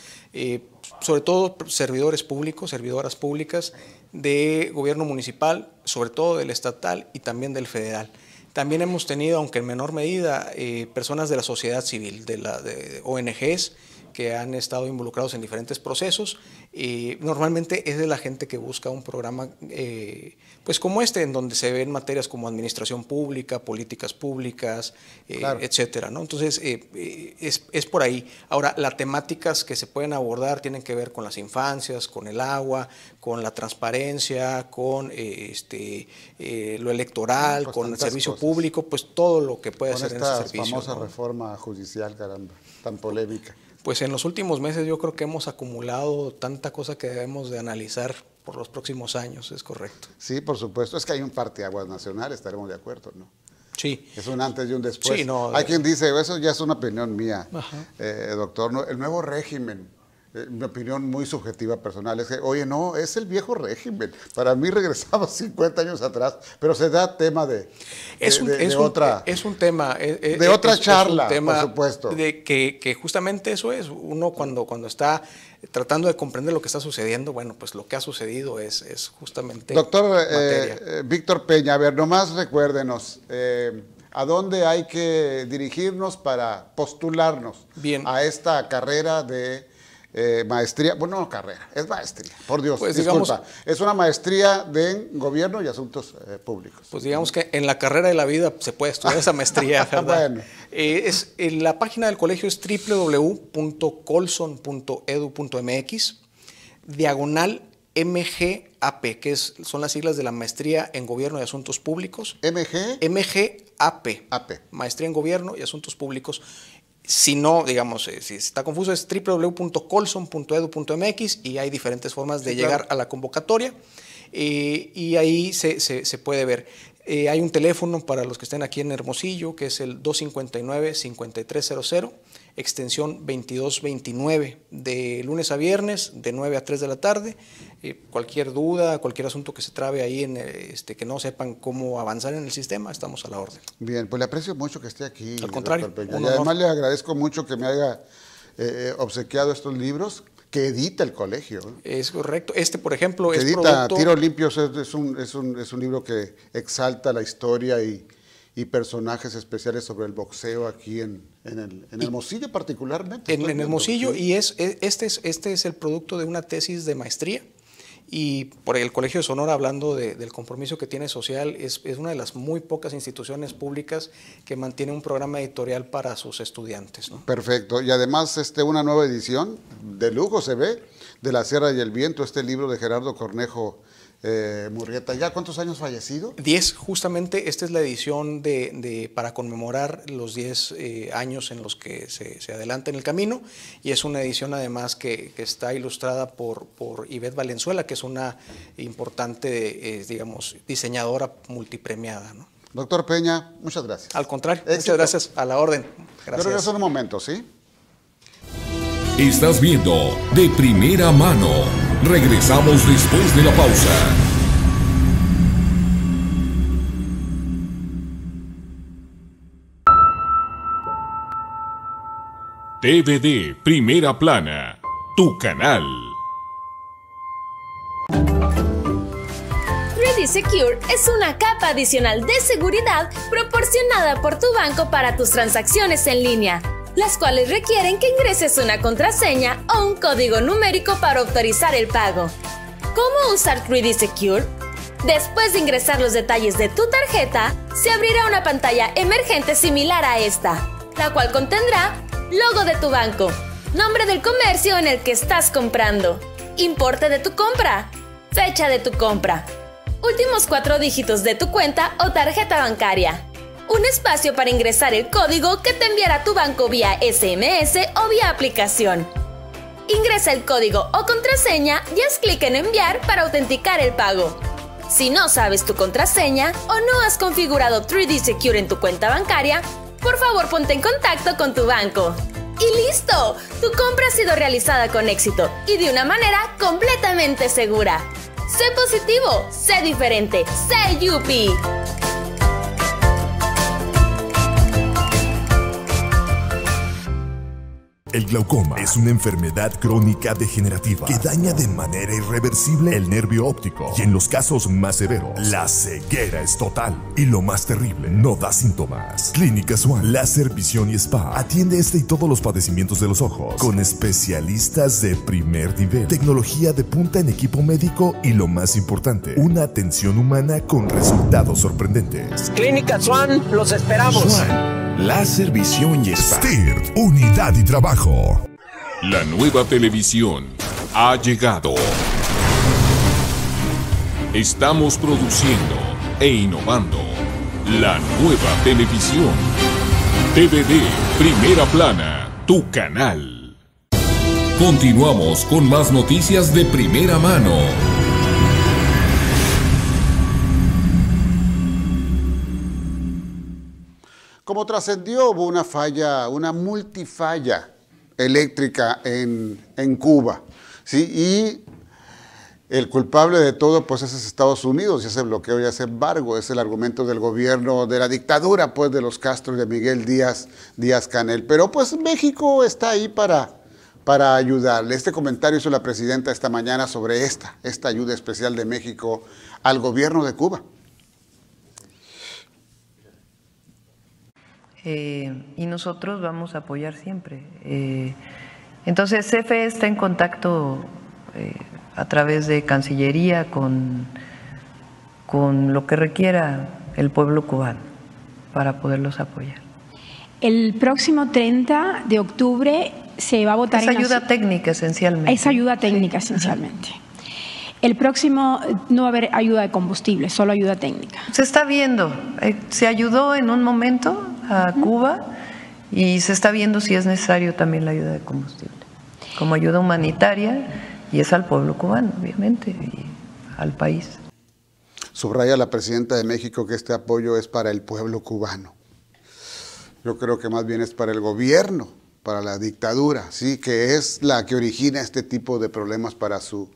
sobre todo, servidores públicos, servidoras públicas de gobierno municipal, sobre todo del estatal y también del federal. También hemos tenido, aunque en menor medida, personas de la sociedad civil, de, la, de ONGs, que han estado involucrados en diferentes procesos y normalmente es de la gente que busca un programa eh, pues como este, en donde se ven materias como administración pública, políticas públicas, eh, etcétera. ¿no? Entonces eh, es, por ahí. Ahora, las temáticas que se pueden abordar tienen que ver con las infancias, con el agua, con la transparencia, con este, lo electoral, con el servicio público, pues todo lo que puede hacer en famosa reforma judicial, tan polémica pues en los últimos meses yo creo que hemos acumulado tanta cosa que debemos de analizar por los próximos años, es correcto. Sí, por supuesto, es que hay un aguas nacional, estaremos de acuerdo, ¿no? Sí. Es un antes y un después. no, hay quien dice, eso ya es una opinión mía, eh, doctor, el nuevo régimen eh, mi opinión muy subjetiva personal es que, oye, no, es el viejo régimen. Para mí (laughs) regresamos 50 años atrás, pero se da tema de, es otra... Es un tema... Eh, eh, de otra charla, por supuesto. De que, justamente eso es, uno cuando, cuando está tratando de comprender lo que está sucediendo, bueno, pues lo que ha sucedido es, es justamente... Doctor Víctor Peña, a ver, nomás recuérdenos... a dónde hay que dirigirnos para postularnos a esta carrera de eh, maestría, bueno, no carrera, es maestría, por Dios, pues es una maestría en gobierno y asuntos eh, públicos. Pues digamos que en la carrera de la vida se puede estudiar esa maestría, (laughs) ¿verdad? bueno. Eh, es, en la página del colegio es www.colson.edu.mx, diagonal MGAP, que es, son las siglas de la maestría en gobierno y asuntos públicos. MG. MGAP. AP. Maestría en Gobierno y Asuntos Públicos si no, digamos, eh, si está confuso, es www.colson.edu.mx y hay diferentes formas de llegar a la convocatoria. Eh, y ahí se, puede ver. Eh, hay un teléfono para los que estén aquí en Hermosillo, que es el 259-5300 extensión 2229, de lunes a viernes, de 9 a 3 de la tarde. Eh, cualquier duda, cualquier asunto que se trabe ahí, en, eh, este, que no sepan cómo avanzar en el sistema, estamos a la orden. Bien, pues le aprecio mucho que esté aquí. Al contrario. Y además le agradezco mucho que me haya eh, obsequiado estos libros que edita el colegio. Es correcto. Este, por ejemplo, edita producto... Limpios es un libro que exalta la historia y, y personajes especiales sobre el boxeo aquí en, el, en Hermosillo particularmente. En, Hermosillo y es, e, este, es, este es el producto de una tesis de maestría y por el Colegio de Sonora, hablando del compromiso que tiene social, es, una de las muy pocas instituciones públicas que mantiene un programa editorial para sus estudiantes. Perfecto, y además este, una nueva edición, de lujo se ve, de La Sierra y el Viento, este libro de Gerardo Cornejo eh, Murrieta. ¿Ya cuántos años fallecido? Diez, justamente. Esta es la edición de, para conmemorar los diez eh, años en los que se, adelanta en el camino. Y es una edición, además, que, está ilustrada por, por Ivette Valenzuela, que es una importante, eh, digamos, diseñadora multipremiada. Doctor Peña, muchas gracias. Al contrario, muchas gracias. A la orden. Gracias. Pero eso un ¿sí? Estás viendo de primera mano. Regresamos después de la pausa. TVD Primera Plana, tu canal. Ready Secure es una capa adicional de seguridad proporcionada por tu banco para tus transacciones en línea, las cuales requieren que ingreses una contraseña o un código numérico para autorizar el pago. ¿Cómo usar 3D Secure? Después de ingresar los detalles de tu tarjeta, se abrirá una pantalla emergente similar a esta, la cual contendrá Logo de tu banco. Nombre del comercio en el que estás comprando. Importe de tu compra. Fecha de tu compra. Últimos cuatro dígitos de tu cuenta o tarjeta bancaria. Un espacio para ingresar el código que te enviará tu banco vía SMS o vía aplicación. Ingresa el código o contraseña y haz clic en enviar para autenticar el pago. Si no sabes tu contraseña o no has configurado 3D Secure en tu cuenta bancaria, por favor ponte en contacto con tu banco. ¡Y listo! Tu compra ha sido realizada con éxito y de una manera completamente segura. Sé positivo, sé diferente, sé Yupi. El glaucoma es una enfermedad crónica degenerativa que daña de manera irreversible el nervio óptico y en los casos más severos, la ceguera es total. Y lo más terrible, no da síntomas. Clínica Swan, Láser Visión y Spa atiende este y todos los padecimientos de los ojos con especialistas de primer nivel, tecnología de punta en equipo médico y lo más importante, una atención humana con resultados sorprendentes. Clínica Swan, los esperamos. La Servición y Unidad y Trabajo. La nueva televisión ha llegado. Estamos produciendo e innovando la nueva televisión. TVD Primera Plana, tu canal. Continuamos con más noticias de primera mano. Como trascendió, hubo una falla, una multifalla eléctrica en, Cuba. ¿sí? Y el culpable de todo pues es Estados Unidos y ese bloqueo y ese embargo es el argumento del gobierno de la dictadura pues de los Castro y de Miguel Díaz Díaz Canel pero pues México está ahí para para ayudarle. Este comentario hizo la presidenta esta mañana sobre esta, esta ayuda especial de México al gobierno de Cuba. Eh, y nosotros vamos a apoyar siempre. Eh, entonces, CFE está en contacto eh, a través de Cancillería con, con lo que requiera el pueblo cubano para poderlos apoyar. El próximo 30 de octubre se va a votar... Es ayuda técnica esencialmente. Es ayuda técnica esencialmente. El próximo no va a haber ayuda de combustible, solo ayuda técnica. Se está viendo. Se ayudó en un momento a Cuba y se está viendo si es necesario también la ayuda de combustible, como ayuda humanitaria y es al pueblo cubano, obviamente, y al país. Subraya la presidenta de México que este apoyo es para el pueblo cubano. Yo creo que más bien es para el gobierno, para la dictadura, sí, que es la que origina este tipo de problemas para su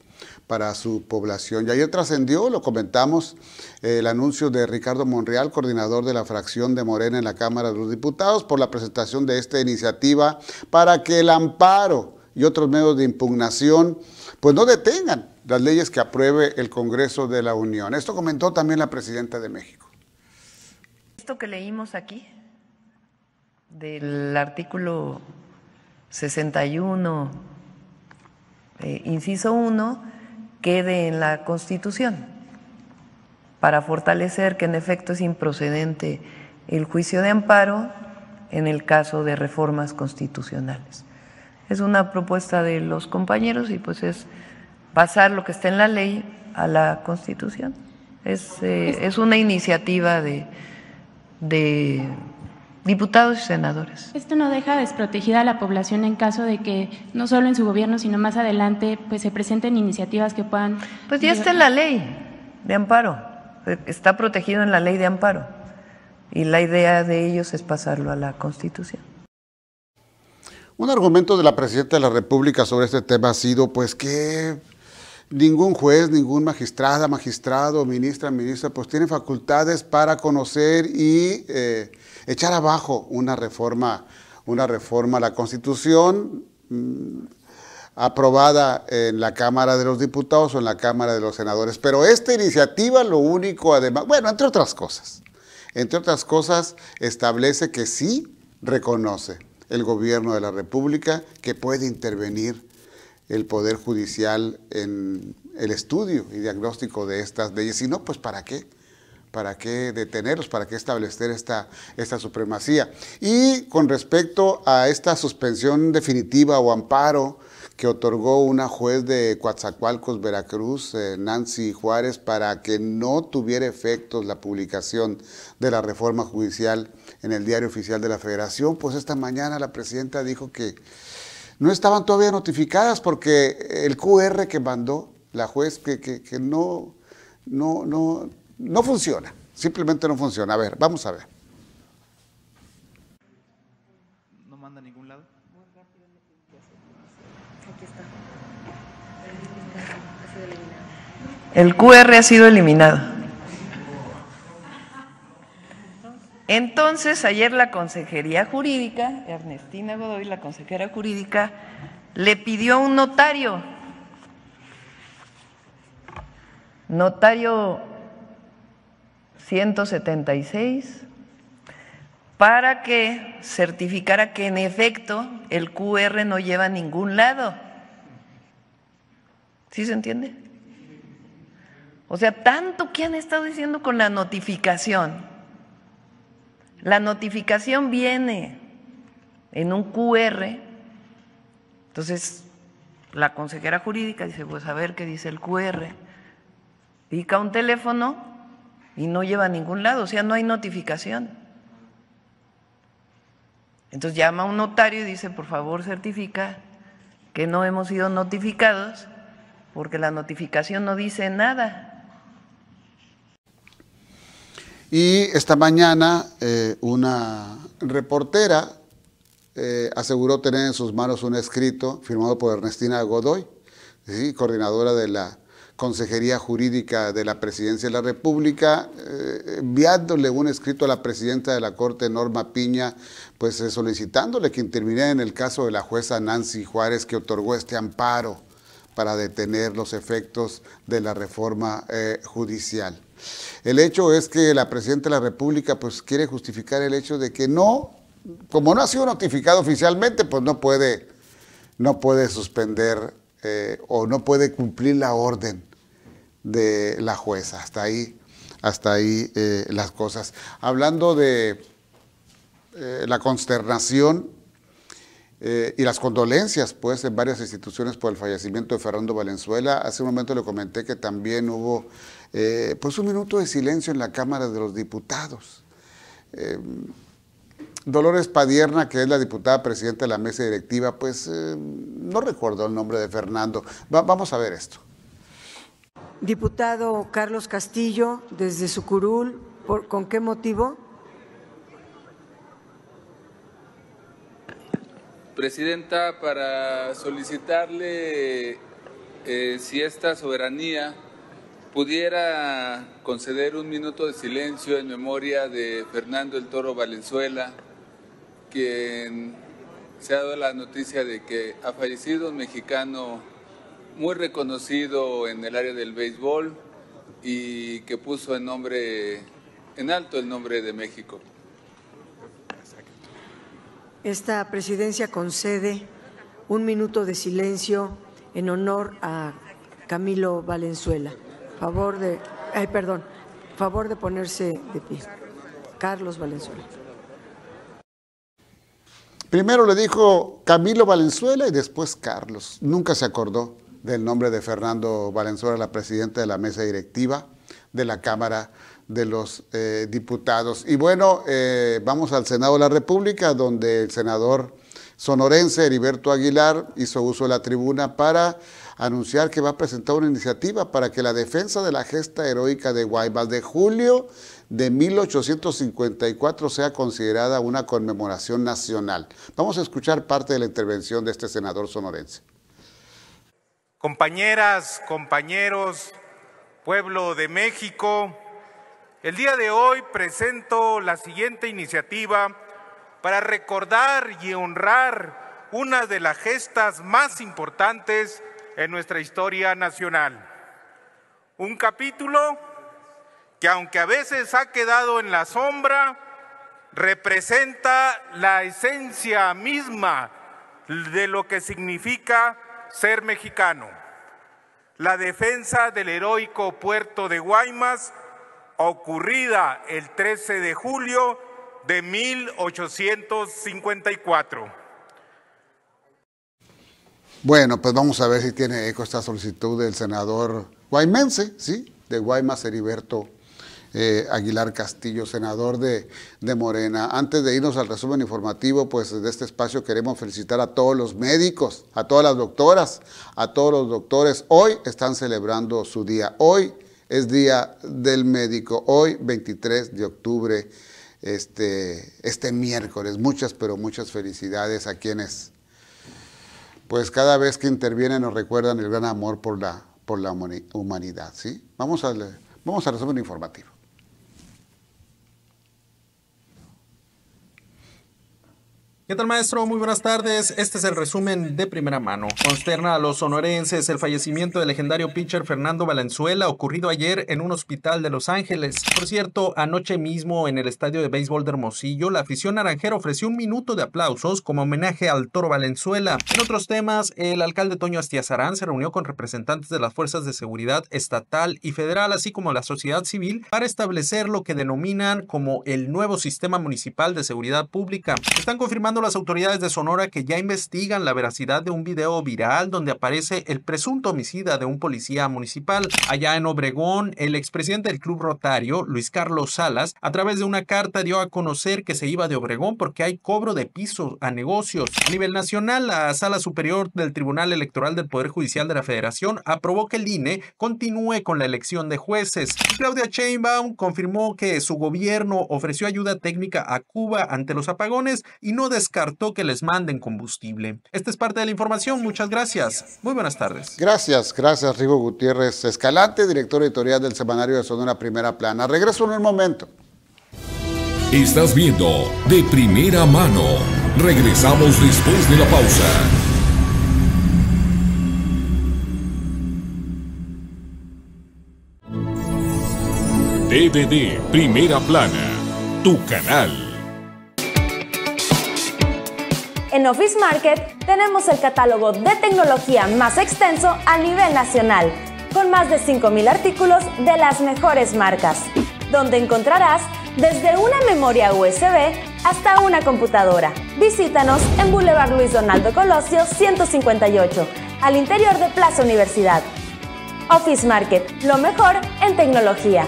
para su población. Y ayer trascendió, lo comentamos, eh, el anuncio de Ricardo Monreal, coordinador de la fracción de Morena en la Cámara de los Diputados, por la presentación de esta iniciativa para que el amparo y otros medios de impugnación pues no detengan las leyes que apruebe el Congreso de la Unión. Esto comentó también la presidenta de México. Esto que leímos aquí del artículo 61, eh, inciso 1, quede en la Constitución para fortalecer que en efecto es improcedente el juicio de amparo en el caso de reformas constitucionales. Es una propuesta de los compañeros y pues es pasar lo que está en la ley a la Constitución. Es, eh, una iniciativa de Diputados y senadores. Esto no deja desprotegida a la población en caso de que no solo en su gobierno, sino más adelante, pues se presenten iniciativas que puedan. Pues ya está en la ley de amparo, eh, está protegido en la ley de amparo. Y la idea de ellos es pasarlo a la Constitución. Un argumento de la Presidenta de la República sobre este tema ha sido, pues, que ningún juez, ningún magistrada, magistrado, ministra, ministra, pues tiene facultades para conocer y eh, echar abajo una reforma, una reforma a la Constitución mm, aprobada en la Cámara de los Diputados o en la Cámara de los Senadores. Pero esta iniciativa lo único, además, bueno, entre otras cosas, entre otras cosas, establece que sí reconoce el gobierno de la República que puede intervenir el Poder Judicial en el estudio y diagnóstico de estas leyes. Si no, pues ¿para qué? para qué detenerlos, para qué establecer esta, esta supremacía. Y con respecto a esta suspensión definitiva o amparo que otorgó una juez de Coatzacoalcos, Veracruz, eh, Nancy Juárez, para que no tuviera efectos la publicación de la reforma judicial en el Diario Oficial de la Federación, pues esta mañana la presidenta dijo que no estaban todavía notificadas porque el QR que mandó la juez, que, que, no, no, no funciona, simplemente no funciona. A ver, vamos a ver. No manda a ningún lado. Aquí está. El QR ha sido eliminado. Entonces, ayer la Consejería Jurídica, Ernestina Godoy, la consejera jurídica, le pidió a un notario, notario 176 para que certificara que en efecto el QR no lleva a ningún lado. ¿Sí se entiende? O sea, tanto que han estado diciendo con la notificación. La notificación viene en un QR. Entonces, la consejera jurídica dice, pues a ver qué dice el QR. Pica un teléfono y no lleva a ningún lado, o sea, no hay notificación. Entonces llama a un notario y dice, por favor, certifica que no hemos sido notificados porque la notificación no dice nada. Y esta mañana eh, una reportera eh, aseguró tener en sus manos un escrito firmado por Ernestina Godoy, coordinadora de la Consejería Jurídica de la Presidencia de la República, eh, enviándole un escrito a la presidenta de la Corte, Norma Piña, pues eh, solicitándole que interviniera en el caso de la jueza Nancy Juárez, que otorgó este amparo para detener los efectos de la reforma eh, judicial. El hecho es que la Presidenta de la República pues, quiere justificar el hecho de que no, como no ha sido notificado oficialmente, pues no puede, no puede suspender o no puede cumplir la orden de la jueza. Hasta ahí, hasta ahí eh, las cosas. Hablando de eh, la consternación eh, y las condolencias, pues, en varias instituciones por el fallecimiento de Fernando Valenzuela. Hace un momento le comenté que también hubo, pues, un minuto de silencio en la Cámara de los Diputados. Em, Dolores Padierna, que es la diputada presidenta de la mesa directiva, pues, em, no recuerdo el nombre de Fernando. vamos a ver esto. Diputado Carlos Castillo, desde Sucurul, ¿con qué motivo? Presidenta, para solicitarle eh, si esta soberanía pudiera conceder un minuto de silencio en memoria de Fernando el Toro Valenzuela, quien se ha dado la noticia de que ha fallecido un mexicano muy reconocido en el área del béisbol y que puso en nombre en alto el nombre de México. Esta presidencia concede un minuto de silencio en honor a Camilo Valenzuela. Favor de, ay, perdón, favor de ponerse de pie. Carlos Valenzuela. Primero le dijo Camilo Valenzuela y después Carlos. Nunca se acordó del nombre de Fernando Valenzuela, la presidenta de la mesa directiva de la Cámara de los eh, Diputados. Y bueno, eh, vamos al Senado de la República, donde el senador sonorense Heriberto Aguilar hizo uso de la tribuna para anunciar que va a presentar una iniciativa para que la defensa de la gesta heroica de Guaymas de julio de 1854 sea considerada una conmemoración nacional. Vamos a escuchar parte de la intervención de este senador sonorense compañeras, compañeros, pueblo de México, el día de hoy presento la siguiente iniciativa para recordar y honrar una de las gestas más importantes en nuestra historia nacional. Un capítulo que aunque a veces ha quedado en la sombra, representa la esencia misma de lo que significa ser mexicano, la defensa del heroico puerto de Guaymas, ocurrida el 13 de julio de 1854. Bueno, pues vamos a ver si tiene eco esta solicitud del senador guaymense, ¿sí? De Guaymas, Heriberto eh, Aguilar Castillo, senador de, Morena. Antes de irnos al resumen informativo, pues de este espacio queremos felicitar a todos los médicos, a todas las doctoras, a todos los doctores. Hoy están celebrando su día. Hoy es Día del Médico. Hoy, 23 de octubre, este, este miércoles. Muchas, pero muchas felicidades a quienes, pues cada vez que intervienen nos recuerdan el gran amor por la, por la humanidad. ¿sí? Vamos, a, vamos al resumen informativo. ¿Qué tal, maestro? Muy buenas tardes. Este es el resumen de primera mano. Consterna a los sonorenses el fallecimiento del legendario pitcher Fernando Valenzuela, ocurrido ayer en un hospital de Los Ángeles. Por cierto, anoche mismo en el estadio de béisbol de Hermosillo, la afición naranjera ofreció un minuto de aplausos como homenaje al toro Valenzuela. En otros temas, el alcalde Toño Astiazarán se reunió con representantes de las fuerzas de seguridad estatal y federal, así como la sociedad civil, para establecer lo que denominan como el nuevo sistema municipal de seguridad pública. Están confirmando las autoridades de Sonora que ya investigan la veracidad de un video viral donde aparece el presunto homicida de un policía municipal. Allá en Obregón, el expresidente del Club Rotario, Luis Carlos Salas, a través de una carta dio a conocer que se iba de Obregón porque hay cobro de pisos a negocios. A nivel nacional, la Sala Superior del Tribunal Electoral del Poder Judicial de la Federación aprobó que el INE continúe con la elección de jueces. Claudia Sheinbaum confirmó que su gobierno ofreció ayuda técnica a Cuba ante los apagones y no des cartó que les manden combustible. Esta es parte de la información. Muchas gracias. Muy buenas tardes. Gracias, gracias, Rigo Gutiérrez Escalante, director editorial del Semanario de Sonora Primera Plana. Regreso en un momento. Estás viendo de primera mano. Regresamos después de la pausa. DVD Primera Plana, tu canal en Office Market tenemos el catálogo de tecnología más extenso a nivel nacional, con más de 5.000 artículos de las mejores marcas, donde encontrarás desde una memoria USB hasta una computadora. Visítanos en Boulevard Luis Donaldo Colosio 158, al interior de Plaza Universidad. Office Market, lo mejor en tecnología.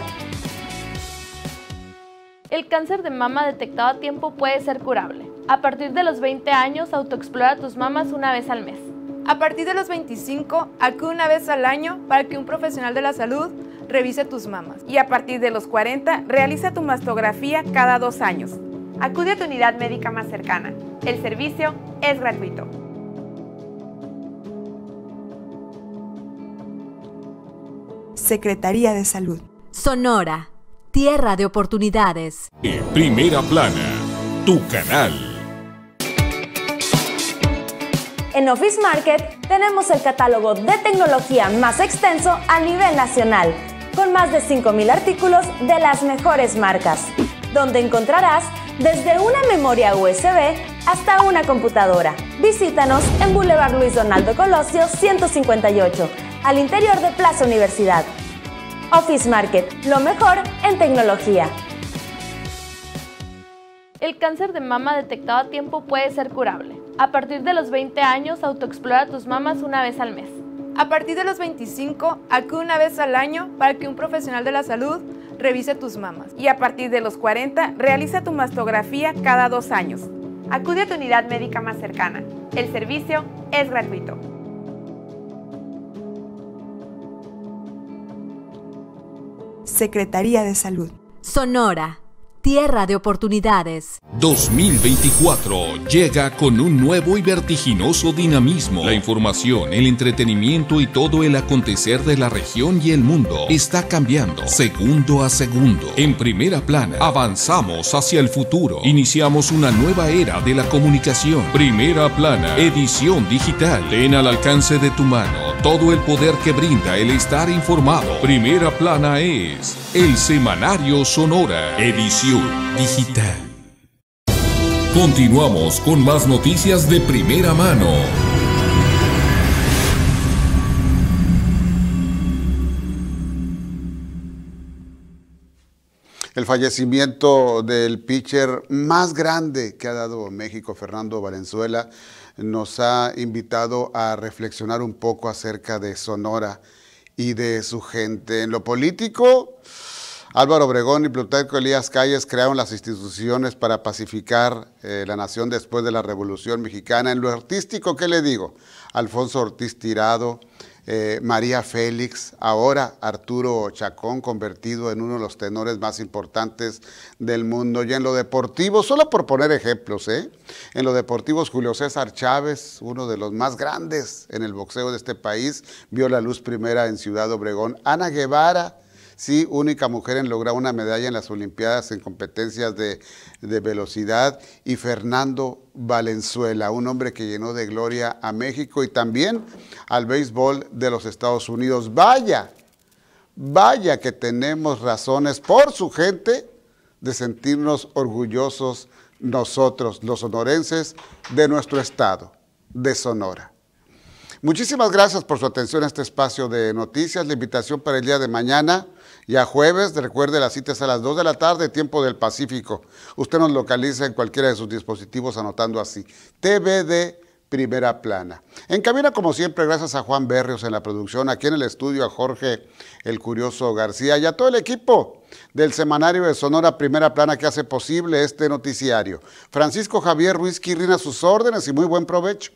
El cáncer de mama detectado a tiempo puede ser curable. A partir de los 20 años, autoexplora tus mamas una vez al mes. A partir de los 25, acude una vez al año para que un profesional de la salud revise tus mamas. Y a partir de los 40, realiza tu mastografía cada dos años. Acude a tu unidad médica más cercana. El servicio es gratuito. Secretaría de Salud. Sonora, tierra de oportunidades. En primera plana, tu canal. En Office Market tenemos el catálogo de tecnología más extenso a nivel nacional, con más de 5.000 artículos de las mejores marcas, donde encontrarás desde una memoria USB hasta una computadora. Visítanos en Boulevard Luis Donaldo Colosio 158, al interior de Plaza Universidad. Office Market, lo mejor en tecnología. El cáncer de mama detectado a tiempo puede ser curable. A partir de los 20 años, autoexplora tus mamas una vez al mes. A partir de los 25, acude una vez al año para que un profesional de la salud revise tus mamas. Y a partir de los 40, realiza tu mastografía cada dos años. Acude a tu unidad médica más cercana. El servicio es gratuito. Secretaría de Salud. Sonora tierra de oportunidades. 2024 llega con un nuevo y vertiginoso dinamismo. La información, el entretenimiento y todo el acontecer de la región y el mundo está cambiando segundo a segundo. En primera plana, avanzamos hacia el futuro. Iniciamos una nueva era de la comunicación. Primera plana, edición digital. Ten al alcance de tu mano todo el poder que brinda el estar informado. Primera plana es el Semanario Sonora, edición Digital. Continuamos con más noticias de primera mano. El fallecimiento del pitcher más grande que ha dado México, Fernando Valenzuela, nos ha invitado a reflexionar un poco acerca de Sonora y de su gente. En lo político, Álvaro Obregón y Plutarco Elías Calles crearon las instituciones para pacificar eh, la nación después de la Revolución Mexicana. En lo artístico, ¿qué le digo? Alfonso Ortiz Tirado, eh, María Félix, ahora Arturo Chacón, convertido en uno de los tenores más importantes del mundo. Y en lo deportivo, solo por poner ejemplos, ¿eh? en lo deportivo Julio César Chávez, uno de los más grandes en el boxeo de este país, vio la luz primera en Ciudad Obregón. Ana Guevara, Sí, única mujer en lograr una medalla en las Olimpiadas en competencias de, velocidad. Y Fernando Valenzuela, un hombre que llenó de gloria a México y también al béisbol de los Estados Unidos. Vaya, vaya que tenemos razones por su gente de sentirnos orgullosos nosotros, los sonorenses, de nuestro estado, de Sonora. Muchísimas gracias por su atención a este espacio de noticias. La invitación para el día de mañana y a jueves, recuerde, las citas a las 2 de la tarde, tiempo del Pacífico. Usted nos localiza en cualquiera de sus dispositivos anotando así, de Primera Plana. En cabina, como siempre, gracias a Juan Berrios en la producción, aquí en el estudio a Jorge el Curioso García y a todo el equipo del semanario de Sonora Primera Plana que hace posible este noticiario. Francisco Javier Ruiz Quirrina, sus órdenes y muy buen provecho.